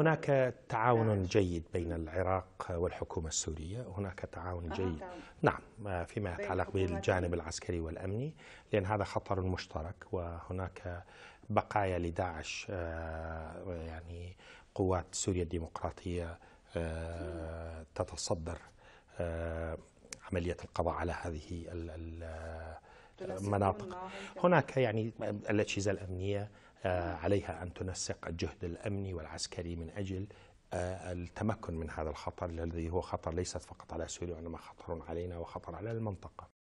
هناك تعاون آه. جيد بين العراق والحكومة السورية هناك تعاون آه، جيد نعم آه، فيما يتعلق بالجانب العسكري والأمني لأن هذا خطر مشترك وهناك بقايا لداعش يعني قوات سوريا الديمقراطية تتصدر عملية القضاء على هذه المناطق هناك يعني الأجهزة الأمنية آه، عليها أن تنسق الجهد الأمني والعسكري من أجل آه، التمكن من هذا الخطر الذي هو خطر ليست فقط على سوريا وإنما خطر علينا وخطر على المنطقة